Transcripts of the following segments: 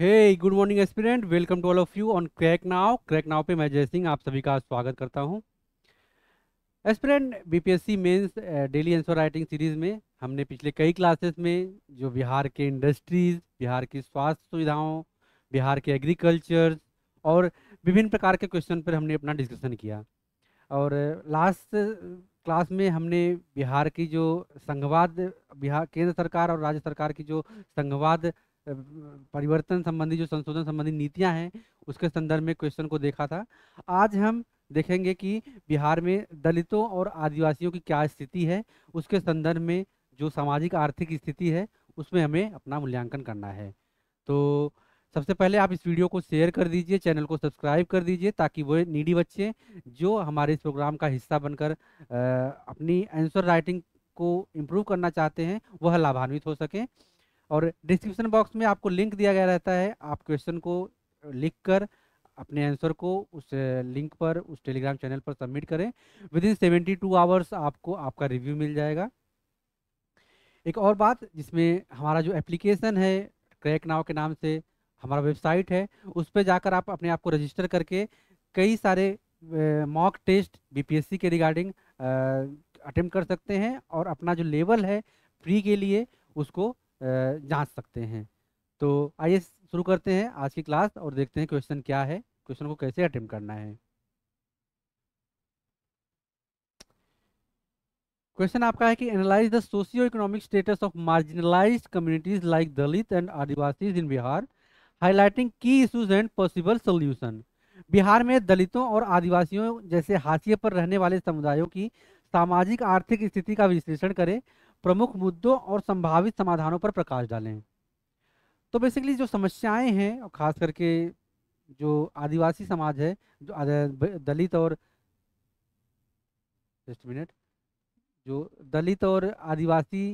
hey good morning aspirant welcome to all of you on crack now crack now पे मैं जय सिंह आप सभी का स्वागत करता हूं aspirant BPSC mains daily answer writing series में हमने पिछले कई क्लासेस में जो बिहार के इंडस्ट्रीज बिहार की स्वास्थ्य सुविधाओं बिहार के एग्रीकल्चर और विभिन्न प्रकार के क्वेश्चन पर हमने अपना डिस्कशन किया और लास्ट uh, क्लास uh, में हमने बिहार की जो संघवाद बिहार केंद्र सरकार और राज्य सरकार की जो संघवाद परिवर्तन संबंधी जो संशोधन संबंधी नीतियां हैं उसके संदर्भ में क्वेश्चन को देखा था आज हम देखेंगे कि बिहार में दलितों और आदिवासियों की क्या स्थिति है उसके संदर्भ में जो सामाजिक आर्थिक स्थिति है उसमें हमें अपना मूल्यांकन करना है तो सबसे पहले आप इस वीडियो को शेयर कर दीजिए चैनल को सब्सक्राइब कर दीजिए ताकि वो नीडी बच्चे जो हमारे इस प्रोग्राम का हिस्सा बनकर अपनी आंसर राइटिंग को इम्प्रूव करना चाहते हैं वह लाभान्वित हो सकें और डिस्क्रिप्शन बॉक्स में आपको लिंक दिया गया रहता है आप क्वेश्चन को लिख कर अपने आंसर को उस लिंक पर उस टेलीग्राम चैनल पर सबमिट करें within seventy two hours आपको आपका रिव्यू मिल जाएगा एक और बात जिसमें हमारा जो एप्लीकेशन है क्रैक नाव के नाम से हमारा वेबसाइट है उस पर जाकर आप अपने आप को रजिस्टर करके कई सारे मॉक टेस्ट बी के रिगार्डिंग अटेम्प्ट कर सकते हैं और अपना जो लेवल है फ्री के लिए उसको जांच सकते हैं तो आइए शुरू करते हैं आज की क्लास और देखते हैं क्वेश्चन क्या है क्वेश्चन को कैसे अटेम्प्ट करना है क्वेश्चन आपका है कि analyse the socio economic status of marginalised communities like Dalit and Adivasis in Bihar highlighting key issues and possible solution Bihar में दलितों और आदिवासियों जैसे हाशिए पर रहने वाले समुदायों की सामाजिक आर्थिक स्थिति का विश्लेषण करें प्रमुख मुद्दों और संभावित समाधानों पर प्रकाश डालें तो बेसिकली जो समस्याएं हैं और ख़ास करके जो आदिवासी समाज है जो दलित और जस्ट मिनट जो दलित और आदिवासी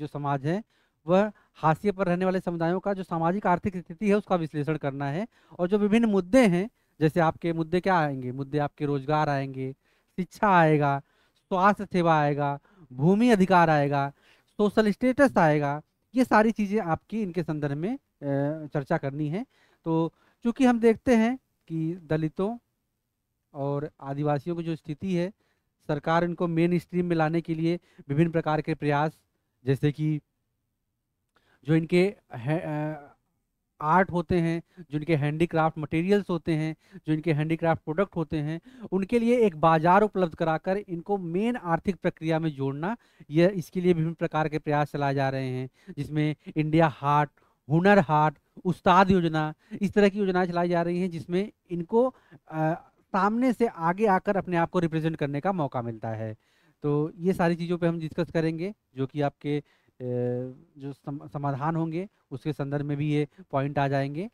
जो समाज है वह हाशिए पर रहने वाले समुदायों का जो सामाजिक आर्थिक स्थिति है उसका विश्लेषण करना है और जो विभिन्न मुद्दे हैं जैसे आपके मुद्दे क्या आएंगे मुद्दे आपके रोजगार आएंगे शिक्षा आएगा स्वास्थ्य सेवा आएगा भूमि अधिकार आएगा सोशल स्टेटस आएगा ये सारी चीज़ें आपकी इनके संदर्भ में चर्चा करनी है तो चूँकि हम देखते हैं कि दलितों और आदिवासियों की जो स्थिति है सरकार इनको मेन स्ट्रीम में लाने के लिए विभिन्न प्रकार के प्रयास जैसे कि जो इनके आर्ट होते हैं जिनके हैंडीक्राफ्ट मटेरियल्स होते हैं जिनके हैंडीक्राफ्ट प्रोडक्ट होते हैं उनके लिए एक बाजार उपलब्ध कराकर इनको मेन आर्थिक प्रक्रिया में जोड़ना यह इसके लिए विभिन्न प्रकार के प्रयास चलाए जा रहे हैं जिसमें इंडिया हार्ट हुनर हार्ट उस्ताद योजना इस तरह की योजनाएं चलाई जा रही हैं जिसमें इनको आ, सामने से आगे आकर अपने आप को रिप्रेजेंट करने का मौका मिलता है तो ये सारी चीज़ों पर हम डिस्कस करेंगे जो कि आपके जो समाधान होंगे उसके संदर्भ में भी ये पॉइंट आ जाएंगे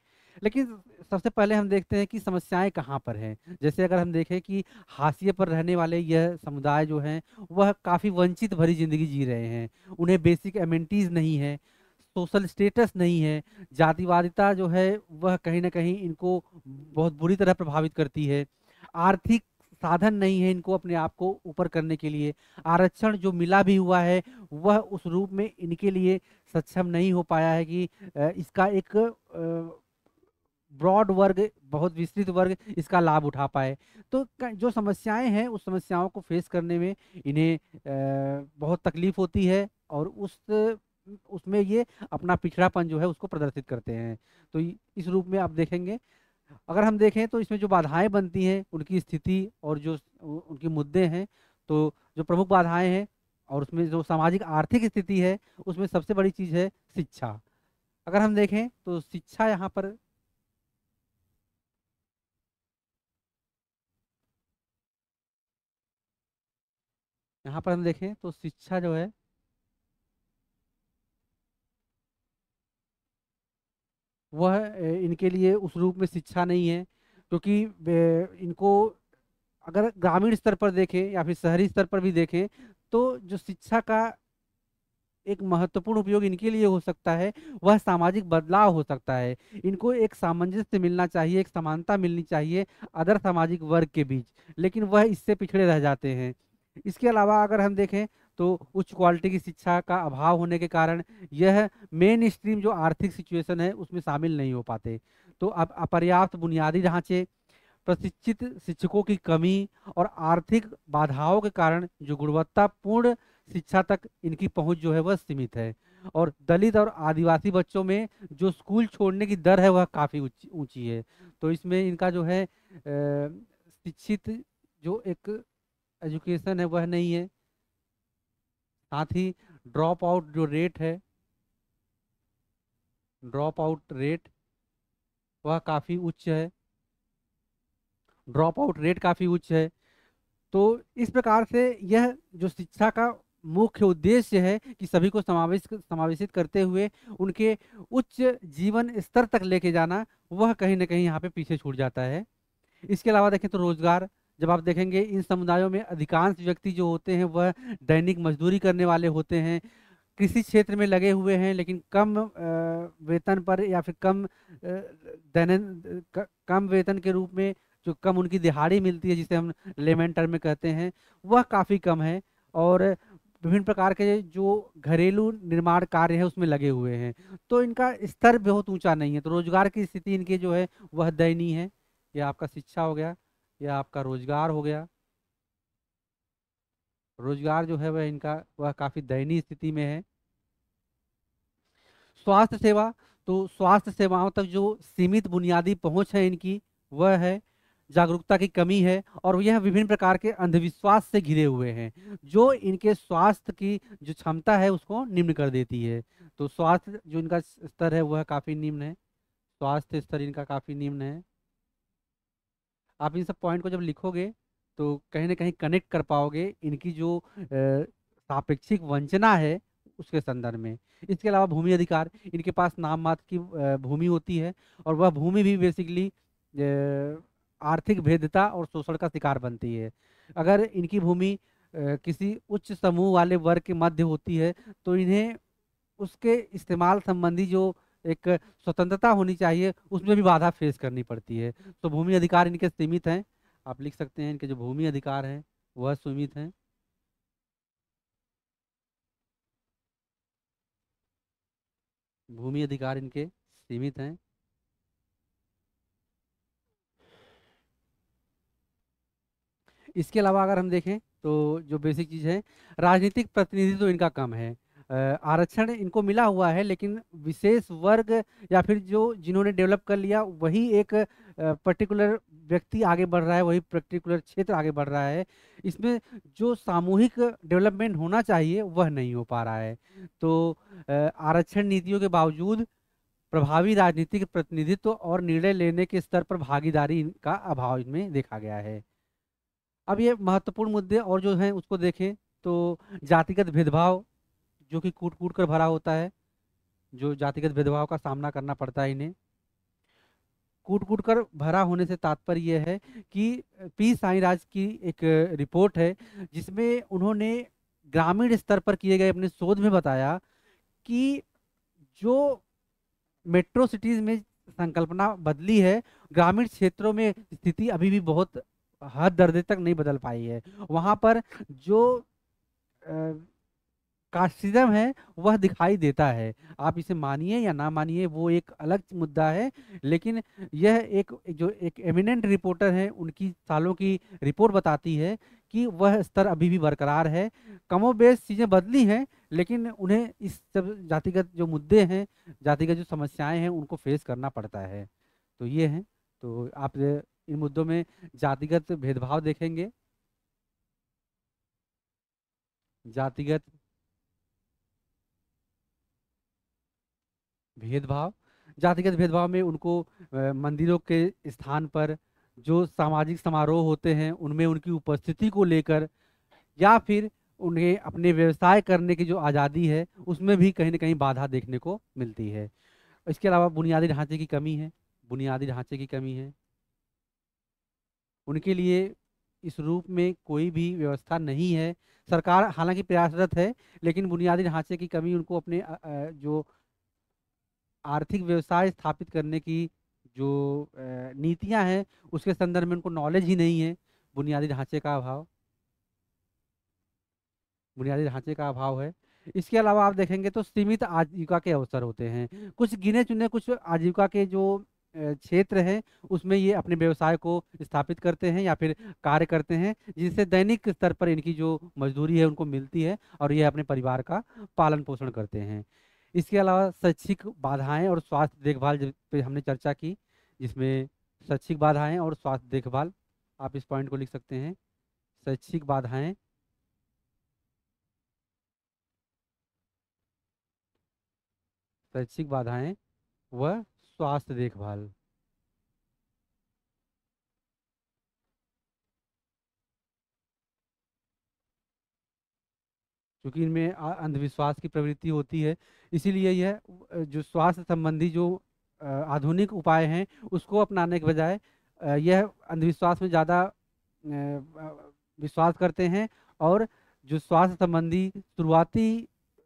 लेकिन सबसे पहले हम देखते हैं कि समस्याएं कहाँ पर हैं जैसे अगर हम देखें कि हाशिए पर रहने वाले यह समुदाय जो हैं वह काफ़ी वंचित भरी ज़िंदगी जी रहे हैं उन्हें बेसिक एमेंटीज़ नहीं है सोशल स्टेटस नहीं है जातिवादिता जो है वह कहीं ना कहीं इनको बहुत बुरी तरह प्रभावित करती है आर्थिक साधन नहीं है इनको अपने आप को ऊपर करने के लिए आरक्षण जो मिला भी हुआ है वह उस रूप में इनके लिए सक्षम नहीं हो पाया है कि इसका एक ब्रॉड वर्ग बहुत विस्तृत वर्ग इसका लाभ उठा पाए तो जो समस्याएं हैं उस समस्याओं को फेस करने में इन्हें बहुत तकलीफ होती है और उस उसमें ये अपना पिछड़ापन जो है उसको प्रदर्शित करते हैं तो इस रूप में आप देखेंगे अगर हम देखें तो इसमें जो बाधाएं बनती हैं उनकी स्थिति और जो उनके मुद्दे हैं तो जो प्रमुख बाधाएं हैं और उसमें जो सामाजिक आर्थिक स्थिति है उसमें सबसे बड़ी चीज़ है शिक्षा अगर हम देखें तो शिक्षा यहाँ पर यहाँ पर हम देखें तो शिक्षा जो है वह इनके लिए उस रूप में शिक्षा नहीं है क्योंकि इनको अगर ग्रामीण स्तर पर देखें या फिर शहरी स्तर पर भी देखें तो जो शिक्षा का एक महत्वपूर्ण उपयोग इनके लिए हो सकता है वह सामाजिक बदलाव हो सकता है इनको एक सामंजस्य मिलना चाहिए एक समानता मिलनी चाहिए अदर सामाजिक वर्ग के बीच लेकिन वह इससे पिछड़े रह जाते हैं इसके अलावा अगर हम देखें तो उच्च क्वालिटी की शिक्षा का अभाव होने के कारण यह मेन स्ट्रीम जो आर्थिक सिचुएशन है उसमें शामिल नहीं हो पाते तो अब अपर्याप्त बुनियादी ढांचे प्रशिक्षित शिक्षकों की कमी और आर्थिक बाधाओं के कारण जो गुणवत्तापूर्ण शिक्षा तक इनकी पहुंच जो है वह सीमित है और दलित और आदिवासी बच्चों में जो स्कूल छोड़ने की दर है वह काफ़ी ऊंची है तो इसमें इनका जो है शिक्षित जो एक एजुकेशन है वह नहीं है साथ ही ड्रॉप आउट जो रेट है ड्रॉप आउट रेट वह काफ़ी उच्च है ड्रॉप आउट रेट काफ़ी उच्च है तो इस प्रकार से यह जो शिक्षा का मुख्य उद्देश्य है कि सभी को समावेश समावेशित करते हुए उनके उच्च जीवन स्तर तक लेके जाना वह कहीं ना कहीं यहाँ पे पीछे छूट जाता है इसके अलावा देखें तो रोजगार जब आप देखेंगे इन समुदायों में अधिकांश व्यक्ति जो होते हैं वह दैनिक मजदूरी करने वाले होते हैं कृषि क्षेत्र में लगे हुए हैं लेकिन कम वेतन पर या फिर कम दैनन कम वेतन के रूप में जो कम उनकी दिहाड़ी मिलती है जिसे हम लेमन टर्म में कहते हैं वह काफ़ी कम है और विभिन्न प्रकार के जो घरेलू निर्माण कार्य है उसमें लगे हुए हैं तो इनका स्तर बहुत ऊंचा नहीं है तो रोजगार की स्थिति इनकी जो है वह दयनीय है यह आपका शिक्षा हो गया यह आपका रोजगार हो गया रोजगार जो है वह इनका वह काफ़ी दयनीय स्थिति में है स्वास्थ्य सेवा तो स्वास्थ्य सेवाओं तक जो सीमित बुनियादी पहुंच है इनकी वह है जागरूकता की कमी है और यह विभिन्न प्रकार के अंधविश्वास से घिरे हुए हैं जो इनके स्वास्थ्य की जो क्षमता है उसको निम्न कर देती है तो स्वास्थ्य जो इनका स्तर है वह काफ़ी निम्न है स्वास्थ्य स्तर इनका काफ़ी निम्न है आप इन सब पॉइंट को जब लिखोगे तो कहीं ना कहीं कनेक्ट कर पाओगे इनकी जो सापेक्षिक वंचना है उसके संदर्भ में इसके अलावा भूमि अधिकार इनके पास नाम मात्र की भूमि होती है और वह भूमि भी बेसिकली आर्थिक भेदता और शोषण का शिकार बनती है अगर इनकी भूमि किसी उच्च समूह वाले वर्ग के मध्य होती है तो इन्हें उसके इस्तेमाल संबंधी जो एक स्वतंत्रता होनी चाहिए उसमें भी बाधा फेस करनी पड़ती है तो भूमि अधिकार इनके सीमित हैं आप लिख सकते हैं इनके जो भूमि अधिकार हैं वह सीमित हैं भूमि अधिकार इनके सीमित हैं इसके अलावा अगर हम देखें तो जो बेसिक चीज़ है राजनीतिक प्रतिनिधित्व तो इनका कम है आरक्षण इनको मिला हुआ है लेकिन विशेष वर्ग या फिर जो जिन्होंने डेवलप कर लिया वही एक पर्टिकुलर व्यक्ति आगे बढ़ रहा है वही पर्टिकुलर क्षेत्र आगे बढ़ रहा है इसमें जो सामूहिक डेवलपमेंट होना चाहिए वह नहीं हो पा रहा है तो आरक्षण नीतियों के बावजूद प्रभावी राजनीतिक प्रतिनिधित्व और निर्णय लेने के स्तर पर भागीदारी का अभाव इनमें देखा गया है अब ये महत्वपूर्ण मुद्दे और जो हैं उसको देखें तो जातिगत भेदभाव जो कि कूट कूट कर भरा होता है जो जातिगत भेदभाव का सामना करना पड़ता है इन्हें कूट कूट कर भरा होने से तात्पर्य यह है कि पी साई राज की एक रिपोर्ट है जिसमें उन्होंने ग्रामीण स्तर पर किए गए अपने शोध में बताया कि जो मेट्रो सिटीज़ में संकल्पना बदली है ग्रामीण क्षेत्रों में स्थिति अभी भी बहुत हद दर्जे तक नहीं बदल पाई है वहाँ पर जो कास्टिज्म है वह दिखाई देता है आप इसे मानिए या ना मानिए वो एक अलग मुद्दा है लेकिन यह एक जो एक एमिनेंट रिपोर्टर हैं उनकी सालों की रिपोर्ट बताती है कि वह स्तर अभी भी बरकरार है कमो बेस चीज़ें बदली हैं लेकिन उन्हें इस सब जातिगत जो मुद्दे हैं जातिगत जो समस्याएं हैं उनको फेस करना पड़ता है तो ये हैं तो आप इन मुद्दों में जातिगत भेदभाव देखेंगे जातिगत भेदभाव जातिगत भेदभाव में उनको मंदिरों के स्थान पर जो सामाजिक समारोह होते हैं उनमें उनकी उपस्थिति को लेकर या फिर उन्हें अपने व्यवसाय करने की जो आज़ादी है उसमें भी कहीं ना कहीं बाधा देखने को मिलती है इसके अलावा बुनियादी ढांचे की कमी है बुनियादी ढांचे की कमी है उनके लिए इस रूप में कोई भी व्यवस्था नहीं है सरकार हालांकि प्रयासरत है लेकिन बुनियादी ढांचे की कमी उनको अपने जो आर्थिक व्यवसाय स्थापित करने की जो नीतियां हैं उसके संदर्भ में उनको नॉलेज ही नहीं है बुनियादी ढांचे का अभाव बुनियादी ढांचे का अभाव है इसके अलावा आप देखेंगे तो सीमित आजीविका के अवसर होते हैं कुछ गिने चुने कुछ आजीविका के जो क्षेत्र हैं उसमें ये अपने व्यवसाय को स्थापित करते हैं या फिर कार्य करते हैं जिससे दैनिक स्तर पर इनकी जो मजदूरी है उनको मिलती है और ये अपने परिवार का पालन पोषण करते हैं इसके अलावा शैक्षिक बाधाएं और स्वास्थ्य देखभाल पे हमने चर्चा की जिसमें शैक्षिक बाधाएं और स्वास्थ्य देखभाल आप इस पॉइंट को लिख सकते हैं शैक्षिक बाधाएं शैक्षिक बाधाएं व स्वास्थ्य देखभाल क्योंकि इनमें अंधविश्वास की प्रवृत्ति होती है इसीलिए यह जो स्वास्थ्य संबंधी जो आधुनिक उपाय हैं उसको अपनाने के बजाय यह अंधविश्वास में ज़्यादा विश्वास करते हैं और जो स्वास्थ्य संबंधी शुरुआती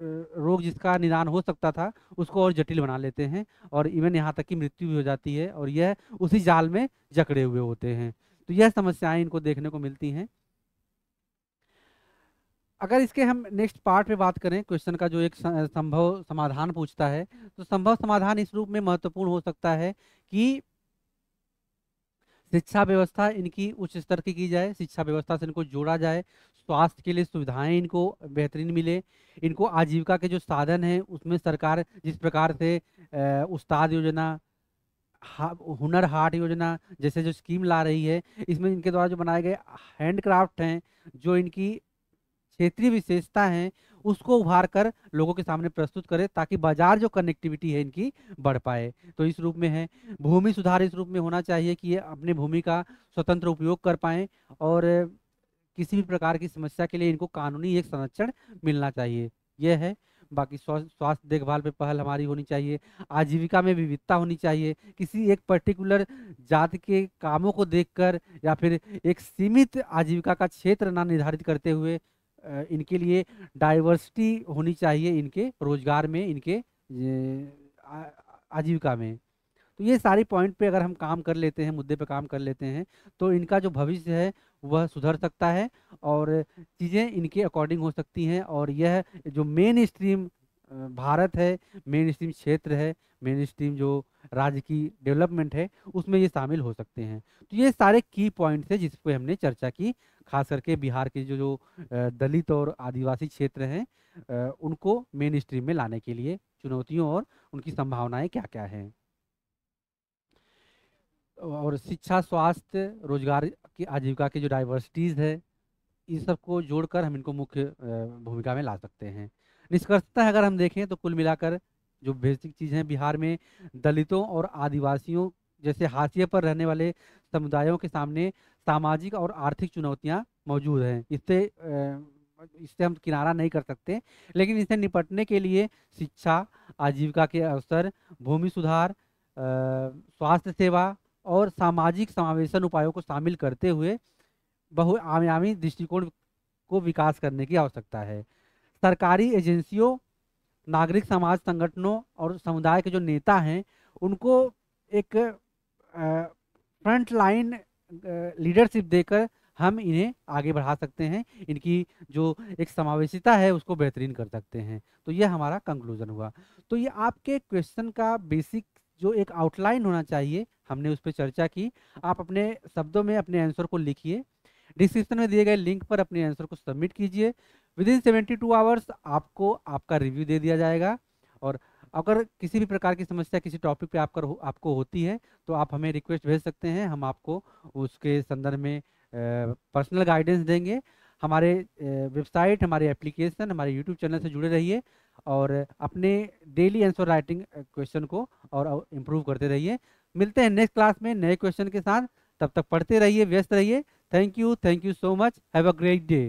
रोग जिसका निदान हो सकता था उसको और जटिल बना लेते हैं और इवन यहाँ तक कि मृत्यु भी हो जाती है और यह उसी जाल में जकड़े हुए होते हैं तो यह समस्याएं इनको देखने को मिलती हैं अगर इसके हम नेक्स्ट पार्ट पे बात करें क्वेश्चन का जो एक संभव समाधान पूछता है तो संभव समाधान इस रूप में महत्वपूर्ण हो सकता है कि शिक्षा व्यवस्था इनकी उच्च स्तर की की जाए शिक्षा व्यवस्था से इनको जोड़ा जाए स्वास्थ्य के लिए सुविधाएं इनको बेहतरीन मिले इनको आजीविका के जो साधन हैं उसमें सरकार जिस प्रकार से उस्ताद योजना हुनर हाट योजना जैसे जो स्कीम ला रही है इसमें इनके द्वारा जो बनाए गए हैंडक्राफ्ट हैं जो इनकी क्षेत्रीय विशेषता हैं उसको उभार कर लोगों के सामने प्रस्तुत करें ताकि बाजार जो कनेक्टिविटी है इनकी बढ़ पाए तो इस रूप में है भूमि सुधार इस रूप में होना चाहिए कि ये अपने भूमि का स्वतंत्र उपयोग कर पाएँ और किसी भी प्रकार की समस्या के लिए इनको कानूनी एक संरक्षण मिलना चाहिए यह है बाकी स्वास्थ्य देखभाल पे पहल हमारी होनी चाहिए आजीविका में विविधता होनी चाहिए किसी एक पर्टिकुलर जात के कामों को देखकर या फिर एक सीमित आजीविका का क्षेत्र ना निर्धारित करते हुए इनके लिए डाइवर्सिटी होनी चाहिए इनके रोजगार में इनके आजीविका में तो ये सारे पॉइंट पे अगर हम काम कर लेते हैं मुद्दे पे काम कर लेते हैं तो इनका जो भविष्य है वह सुधर सकता है और चीज़ें इनके अकॉर्डिंग हो सकती हैं और यह जो मेन स्ट्रीम भारत है मेन स्ट्रीम क्षेत्र है मेन स्ट्रीम जो राज्य की डेवलपमेंट है उसमें ये शामिल हो सकते हैं तो ये सारे की पॉइंट्स है जिस हमने चर्चा की खास करके बिहार के जो जो दलित और आदिवासी क्षेत्र हैं उनको मेन स्ट्रीम में लाने के लिए चुनौतियों और उनकी संभावनाएं क्या क्या हैं और शिक्षा स्वास्थ्य रोजगार की आजीविका के जो डाइवर्सिटीज़ है इन सबको जोड़कर हम इनको मुख्य भूमिका में ला सकते हैं निष्कर्षता अगर हम देखें तो कुल मिलाकर जो बेसिक चीज़ हैं बिहार में दलितों और आदिवासियों जैसे हाशिए पर रहने वाले समुदायों के सामने सामाजिक और आर्थिक चुनौतियाँ मौजूद हैं इससे इससे हम किनारा नहीं कर सकते लेकिन इससे निपटने के लिए शिक्षा आजीविका के अवसर भूमि सुधार स्वास्थ्य सेवा और सामाजिक समावेशन उपायों को शामिल करते हुए बहुआयामी दृष्टिकोण को विकास करने की आवश्यकता है सरकारी एजेंसियों नागरिक समाज संगठनों और समुदाय के जो नेता हैं उनको एक फ्रंट लाइन लीडरशिप देकर हम इन्हें आगे बढ़ा सकते हैं इनकी जो एक समावेशिता है उसको बेहतरीन कर सकते हैं तो ये हमारा कंक्लूजन हुआ तो ये आपके क्वेश्चन का बेसिक जो एक आउटलाइन होना चाहिए हमने उस पर चर्चा की आप अपने शब्दों में अपने आंसर को लिखिए डिस्क्रिप्शन में दिए गए लिंक पर अपने आंसर को सबमिट कीजिए within seventy two hours आपको आपका रिव्यू दे दिया जाएगा और अगर किसी भी प्रकार की समस्या किसी टॉपिक पे आपका आपको होती है तो आप हमें रिक्वेस्ट भेज सकते हैं हम आपको उसके संदर्भ में पर्सनल गाइडेंस देंगे हमारे वेबसाइट हमारे एप्लीकेशन हमारे यूट्यूब चैनल से जुड़े रहिए और अपने डेली आंसर राइटिंग क्वेश्चन को और इम्प्रूव करते रहिए मिलते हैं नेक्स्ट क्लास में नए क्वेश्चन के साथ तब तक पढ़ते रहिए व्यस्त रहिए thank you thank you so much have a great day